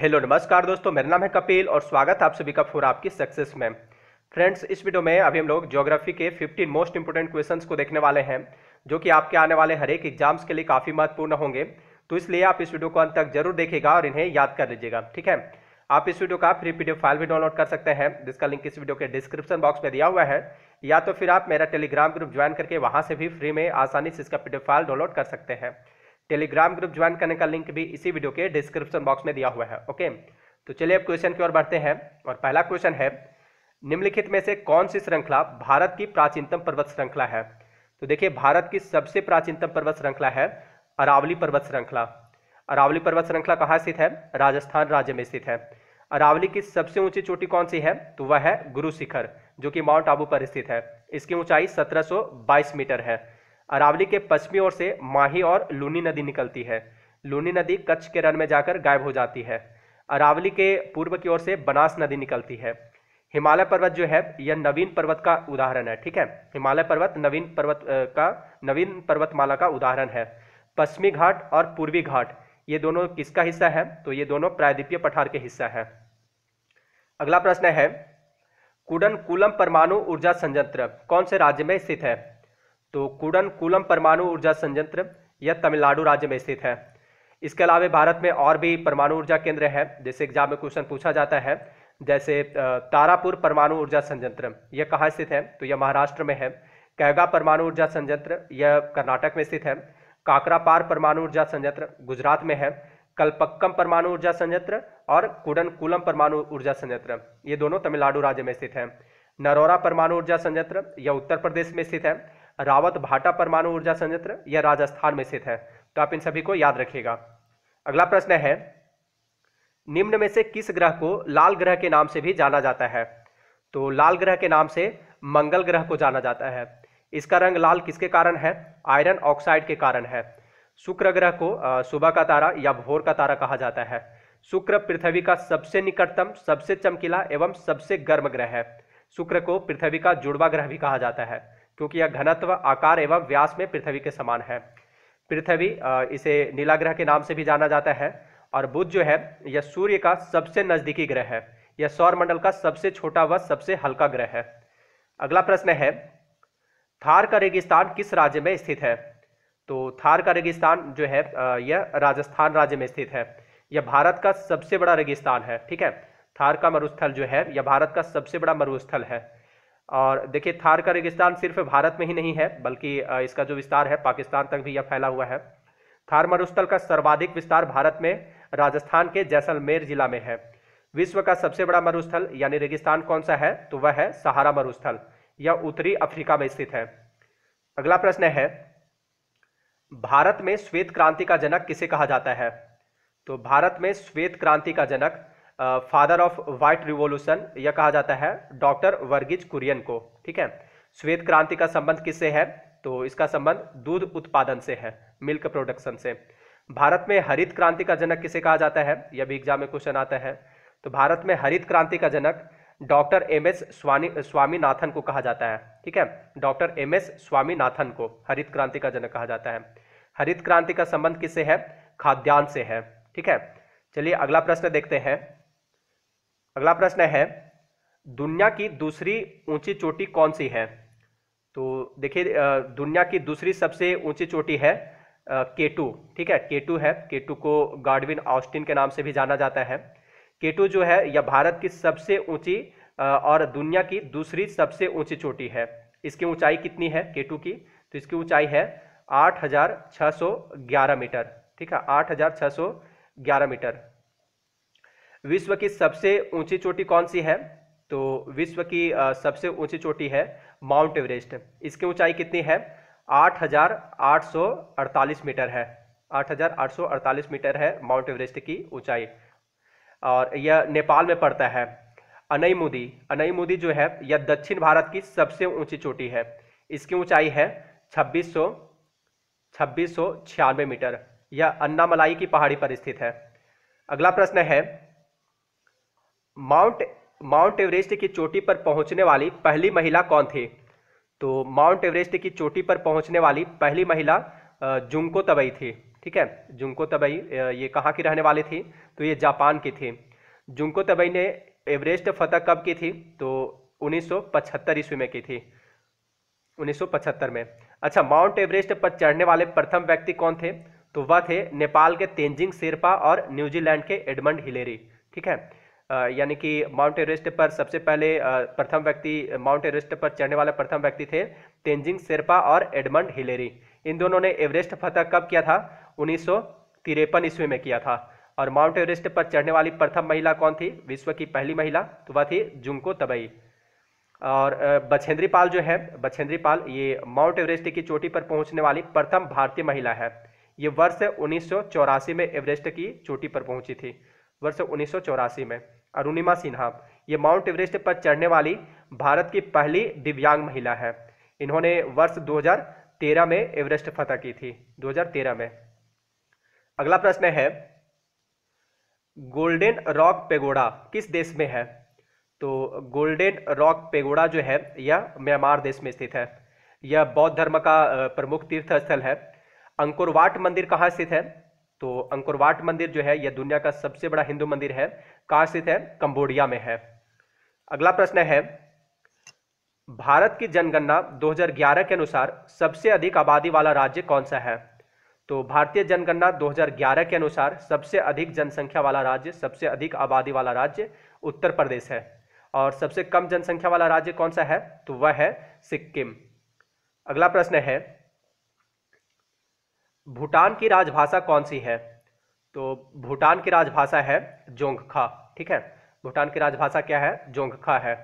hello नमस्कार दोस्तों मेरा नाम है कपिल और स्वागत है आप सभी का फोर आपकी सक्सेस में फ्रेंड्स इस वीडियो में अभी हम लोग ज्योग्राफी के 15 मोस्ट इंपोर्टेंट क्वेश्चंस को देखने वाले हैं जो कि आपके आने वाले हर एक एग्जाम्स के लिए काफ़ी महत्वपूर्ण होंगे तो इसलिए आप इस वीडियो को अंत तक जरूर देखेगा और इन्हें याद कर लीजिएगा ठीक है आप इस वीडियो का फ्री पी फाइल भी डाउनलोड कर सकते हैं जिसका लिंक इस वीडियो के डिस्क्रिप्शन बॉक्स में दिया हुआ है या तो फिर आप मेरा टेलीग्राम ग्रुप ज्वाइन करके वहाँ से भी फ्री में आसानी से इसका पी फाइल डाउनलोड कर सकते हैं टेलीग्राम ग्रुप ज्वाइन करने का लिंक भी इसी वीडियो के डिस्क्रिप्शन बॉक्स में दिया हुआ है ओके तो चलिए अब क्वेश्चन की ओर बढ़ते हैं और पहला क्वेश्चन है निम्नलिखित में से कौन सी श्रृंखला भारत की प्राचीनतम पर्वत श्रृंखला है तो देखिए भारत की सबसे प्राचीनतम पर्वत श्रृंखला है अरावली पर्वत श्रृंखला अरावली पर्वत श्रृंखला कहाँ स्थित है राजस्थान राज्य में स्थित है अरावली की सबसे ऊंची चोटी कौन सी है तो वह है गुरु शिखर जो कि माउंट आबू पर स्थित है इसकी ऊंचाई 1722 मीटर है अरावली के पश्चिमी ओर से माही और लूनी नदी निकलती है लूनी नदी कच्छ के रन में जाकर गायब हो जाती है अरावली के पूर्व की ओर से बनास नदी निकलती है हिमालय पर्वत जो है यह नवीन पर्वत का उदाहरण है ठीक है हिमालय पर्वत नवीन पर्वत का नवीन पर्वतमाला का उदाहरण है पश्चिमी घाट और पूर्वी घाट ये दोनों किसका हिस्सा है तो ये दोनों प्रायद्वीपीय पठार के हिस्सा है अगला प्रश्न है कुडन कुलम परमाणु ऊर्जा संयंत्र कौन से राज्य में स्थित है तो कुडनकुलम परमाणु ऊर्जा संयंत्र यह तमिलनाडु राज्य में स्थित है इसके अलावा भारत में और भी परमाणु ऊर्जा केंद्र है जैसे एग्जाम में क्वेश्चन पूछा जाता है जैसे तारापुर परमाणु ऊर्जा संयंत्र यह कहाँ स्थित है तो यह महाराष्ट्र में है कैगा परमाणु ऊर्जा संयंत्र यह कर्नाटक में स्थित है काकरापार परमाणु ऊर्जा संयंत्र गुजरात में है कलपक्कम परमाणु ऊर्जा संयंत्र और कुडनकुलम परमाणु ऊर्जा संयंत्र ये दोनों तमिलनाडु राज्य में स्थित है नरोरा परमाणु ऊर्जा संयंत्र यह उत्तर प्रदेश में स्थित है रावत भाटा परमाणु ऊर्जा संयंत्र यह राजस्थान में स्थित है तो आप इन सभी को याद रखिएगा अगला प्रश्न है निम्न में से किस ग्रह को लाल ग्रह के नाम से भी जाना जाता है तो लाल ग्रह के नाम से मंगल ग्रह को जाना जाता है इसका रंग लाल किसके कारण है आयरन ऑक्साइड के कारण है शुक्र ग्रह को सुबह का तारा या भोर का तारा कहा जाता है शुक्र पृथ्वी का सबसे निकटतम सबसे चमकीला एवं सबसे गर्म ग्रह है शुक्र को पृथ्वी का जुड़वा ग्रह भी कहा जाता है क्योंकि यह घनत्व आकार एवं व्यास में पृथ्वी के समान है पृथ्वी इसे नीला ग्रह के नाम से भी जाना जाता है और बुध जो है यह सूर्य का सबसे नजदीकी ग्रह है यह सौरमंडल का सबसे छोटा व सबसे हल्का ग्रह है अगला प्रश्न है थार का रेगिस्तान किस राज्य में स्थित है तो थार का रेगिस्तान जो है यह राजस्थान राज्य में स्थित है यह भारत का सबसे बड़ा रेगिस्तान है ठीक है थार का मरुस्थल जो है यह भारत का सबसे बड़ा मरुस्थल है और देखिए थार का रेगिस्तान सिर्फ भारत में ही नहीं है बल्कि इसका जो विस्तार है पाकिस्तान तक भी यह फैला हुआ है थार मरुस्थल का सर्वाधिक विस्तार भारत में राजस्थान के जैसलमेर जिला में है विश्व का सबसे बड़ा मरुस्थल यानी रेगिस्तान कौन सा है तो वह है सहारा मरुस्थल यह उत्तरी अफ्रीका में स्थित है अगला प्रश्न है भारत में श्वेत क्रांति का जनक किसे कहा जाता है तो भारत में श्वेत क्रांति का जनक फादर ऑफ वाइट रिवोल्यूशन यह कहा जाता है डॉक्टर वर्गीज कुरियन को ठीक है श्वेत क्रांति का संबंध किससे है तो इसका संबंध दूध उत्पादन से है मिल्क प्रोडक्शन से भारत में हरित क्रांति का जनक किसे कहा जाता है यह भी एग्जाम में क्वेश्चन आता है तो भारत में हरित क्रांति का जनक doctor M S Swami Swaminathan को कहा जाता है ठीक है डॉक्टर एम एस स्वामीनाथन को हरित क्रांति का जनक कहा जाता है हरित क्रांति का संबंध किससे है खाद्यान्न से है ठीक है चलिए अगला प्रश्न देखते हैं अगला प्रश्न है दुनिया की दूसरी ऊंची चोटी कौन सी है तो देखिए दुनिया की दूसरी सबसे ऊंची चोटी है केटू ठीक है केटू है केटू को गार्डविन ऑस्टिन के नाम से भी जाना जाता है केटू जो है यह भारत की सबसे ऊंची और दुनिया की दूसरी सबसे ऊंची चोटी है इसकी ऊंचाई कितनी है केटू की तो इसकी ऊंचाई है 8,611 मीटर ठीक है 8,611 मीटर विश्व की सबसे ऊंची चोटी कौन सी है तो विश्व की सबसे ऊंची चोटी है माउंट एवरेस्ट इसकी ऊंचाई कितनी है 8,848 मीटर है 8,848 मीटर है माउंट एवरेस्ट की ऊंचाई और यह नेपाल में पड़ता है अनईमुदी अनईमुदी जो है यह दक्षिण भारत की सबसे ऊंची चोटी है इसकी ऊंचाई है छब्बीस सौ छब्बीस सौ छियानवे मीटर यह अन्नामलाई की पहाड़ी पर स्थित है अगला प्रश्न है माउंट माउंट एवरेस्ट की चोटी पर पहुंचने वाली पहली महिला कौन थी तो माउंट एवरेस्ट की चोटी पर पहुंचने वाली पहली महिला जुंको तबई थी ठीक है जुंको तबई ये कहाँ की रहने वाली थी तो ये जापान की थी जुंको तबई ने एवरेस्ट फतह कब की थी तो 1975 ईस्वी में की थी 1975 में अच्छा माउंट एवरेस्ट पर चढ़ने वाले प्रथम व्यक्ति कौन थे तो वह थे नेपाल के तेंजिंग शेरपा और न्यूजीलैंड के एडमंड हिलेरी ठीक है यानी कि माउंट एवरेस्ट पर सबसे पहले प्रथम व्यक्ति माउंट एवरेस्ट पर चढ़ने वाले प्रथम व्यक्ति थे तेंजिंग शेरपा और एडमंड हिलेरी इन दोनों ने एवरेस्ट फतह कब किया था उन्नीस ईस्वी में किया था और माउंट एवरेस्ट पर चढ़ने वाली प्रथम महिला कौन थी विश्व की पहली महिला तो वह थी जुमको तबई और बछेंद्री पाल जो है बछेंद्री पाल ये माउंट एवरेस्ट की चोटी पर पहुंचने वाली प्रथम भारतीय महिला है ये वर्ष उन्नीस में एवरेस्ट की चोटी पर पहुंची थी वर्ष उन्नीस में अरुणिमा सिन्हा ये माउंट एवरेस्ट पर चढ़ने वाली भारत की पहली दिव्यांग महिला है इन्होंने वर्ष 2013 में एवरेस्ट फतह की थी 2013 में अगला प्रश्न है गोल्डन रॉक पेगोडा किस देश में है तो गोल्डन रॉक पेगोडा जो है यह म्यांमार देश में स्थित है यह बौद्ध धर्म का प्रमुख तीर्थ स्थल है अंकुरवाट मंदिर कहाँ स्थित है तो अंकुरवाट मंदिर जो है यह दुनिया का सबसे बड़ा हिंदू मंदिर है कहाँ स्थित है कंबोडिया में है अगला प्रश्न है भारत की जनगणना 2011 के अनुसार सबसे अधिक आबादी वाला राज्य कौन सा है तो भारतीय जनगणना 2011 के अनुसार सबसे अधिक जनसंख्या वाला राज्य सबसे अधिक आबादी वाला राज्य उत्तर प्रदेश है और सबसे कम जनसंख्या वाला राज्य कौन सा है तो वह है सिक्किम अगला प्रश्न है भूटान की राजभाषा कौन सी है तो भूटान की राजभाषा है जोंगखा ठीक है भूटान की राजभाषा क्या है जोंगखा है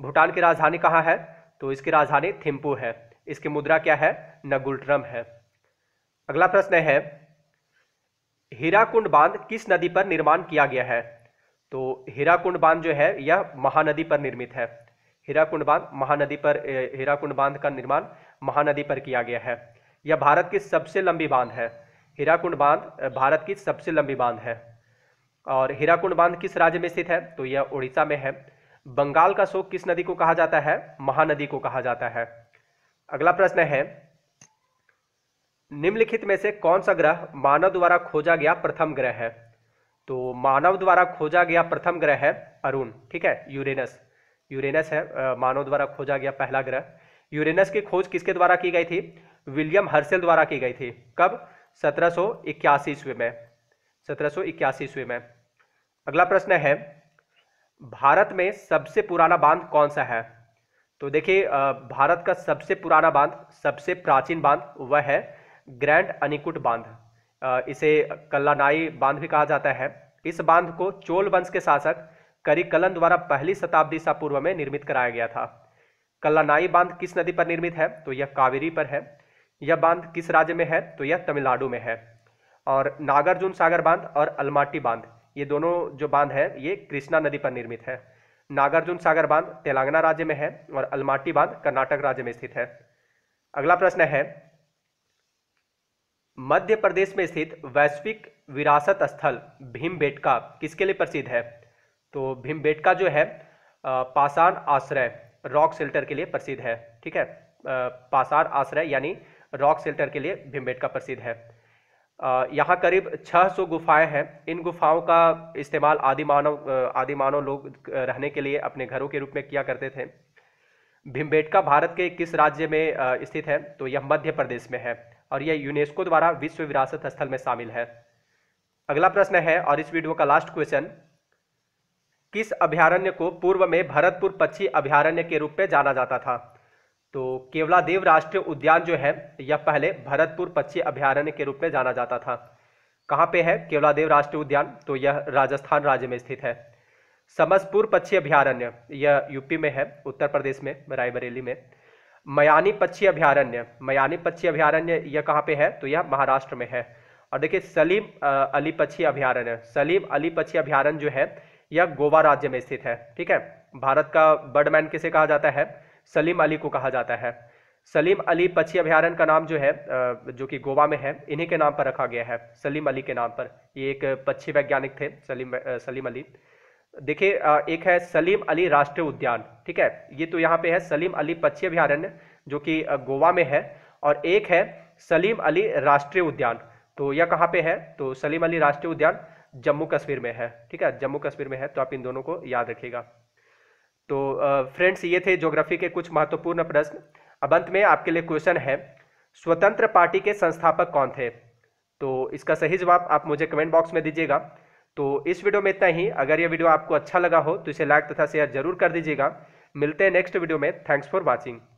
भूटान की राजधानी कहाँ है तो इसकी राजधानी थिम्पू है इसकी मुद्रा क्या है नगुलट्रम है अगला प्रश्न है हीराकुंड बांध किस नदी पर निर्माण किया गया है तो हीराकुंड बांध जो है यह महानदी पर निर्मित है हीराकुंड बांध महानदी पर हीराकुंड बांध का निर्माण महानदी पर किया गया है यह भारत की सबसे लंबी बांध है हीराकुंड बांध भारत की सबसे लंबी बांध है और हीराकुंड बांध किस राज्य में स्थित है तो यह उड़ीसा में है बंगाल का शोक किस नदी को कहा जाता है महानदी को कहा जाता है अगला प्रश्न है निम्नलिखित में से कौन सा ग्रह मानव द्वारा खोजा गया प्रथम ग्रह है तो मानव द्वारा खोजा गया प्रथम ग्रह है अरुण ठीक है यूरेनस यूरेनस है मानव द्वारा खोजा गया पहला ग्रह यूरेनस की खोज किसके द्वारा की गई थी विलियम हर्सेल द्वारा की गई थी कब सत्रह सौ इक्यासी ईस्वी में सत्रह सौ इक्यासी ईस्वी में अगला प्रश्न है भारत में सबसे पुराना बांध कौन सा है तो देखिए भारत का सबसे पुराना बांध सबसे प्राचीन बांध वह है ग्रैंड अनिकुट बांध इसे कल्लानाई बांध भी कहा जाता है इस बांध को चोल वंश के शासक करिकलन द्वारा पहली शताब्दी सा पूर्व में निर्मित कराया गया था कल्लानाई बांध किस नदी पर निर्मित है तो यह कावेरी पर है यह बांध किस राज्य में है तो यह तमिलनाडु में है और नागार्जुन सागर बांध और अलमाटी बांध ये दोनों जो बांध है ये कृष्णा नदी पर निर्मित है नागार्जुन सागर बांध तेलंगाना राज्य में है और अलमाटी बांध कर्नाटक राज्य में स्थित है अगला प्रश्न है मध्य प्रदेश में स्थित वैश्विक विरासत स्थल भीमबेटका किसके लिए प्रसिद्ध है तो भीमबेटका जो है पाषाण आश्रय रॉक सेल्टर के लिए प्रसिद्ध है ठीक है पाषाण आश्रय यानी रॉक सेल्टर के लिए भीमबेटका प्रसिद्ध है यहाँ करीब 600 गुफाएं हैं इन गुफाओं का इस्तेमाल आदि मानव आदि मानव लोग रहने के लिए अपने घरों के रूप में किया करते थे भीमबेटका भारत के किस राज्य में स्थित है तो यह मध्य प्रदेश में है और यह यूनेस्को द्वारा विश्व विरासत स्थल में शामिल है अगला प्रश्न है और इस वीडियो का लास्ट क्वेश्चन किस अभ्यारण्य को पूर्व में भरतपुर पक्षी अभ्यारण्य के रूप में जाना जाता था तो केवला देव राष्ट्रीय उद्यान जो है यह पहले भरतपुर पक्षी अभ्यारण्य के रूप में जाना जाता था कहाँ पे है केवला देव राष्ट्रीय उद्यान तो यह राजस्थान राज्य में स्थित है समसपुर पक्षी अभ्यारण्य यह यूपी में है उत्तर प्रदेश में रायबरेली में मयानी पक्षी अभ्यारण्य मयानी पक्षी अभ्यारण्य यह कहाँ पे है तो यह महाराष्ट्र में है और देखिए सलीम अली पक्षी अभ्यारण्य सलीम अली पक्षी अभ्यारण्य जो है यह गोवा राज्य में स्थित है ठीक है भारत का बर्डमैन किसे कहा जाता है सलीम अली को कहा जाता है सलीम अली पक्षी अभ्यारण का नाम जो है जो कि गोवा में है इन्हीं के नाम पर रखा गया है सलीम अली के नाम पर ये एक पक्षी वैज्ञानिक थे सलीम सलीम अली देखिए एक है सलीम अली राष्ट्रीय उद्यान ठीक है ये तो यहाँ पे है सलीम अली पक्षी अभ्यारण्य जो कि गोवा में है और एक है सलीम अली राष्ट्रीय उद्यान तो यह कहाँ पे है तो सलीम अली राष्ट्रीय उद्यान जम्मू कश्मीर में है ठीक है जम्मू कश्मीर में है तो आप इन दोनों को याद रखिएगा तो फ्रेंड्स ये थे ज्योग्राफी के कुछ महत्वपूर्ण प्रश्न अब अंत में आपके लिए क्वेश्चन है स्वतंत्र पार्टी के संस्थापक कौन थे तो इसका सही जवाब आप मुझे कमेंट बॉक्स में दीजिएगा तो इस वीडियो में इतना ही अगर ये वीडियो आपको अच्छा लगा हो तो इसे लाइक तथा शेयर जरूर कर दीजिएगा मिलते हैं नेक्स्ट वीडियो में थैंक्स फॉर वॉचिंग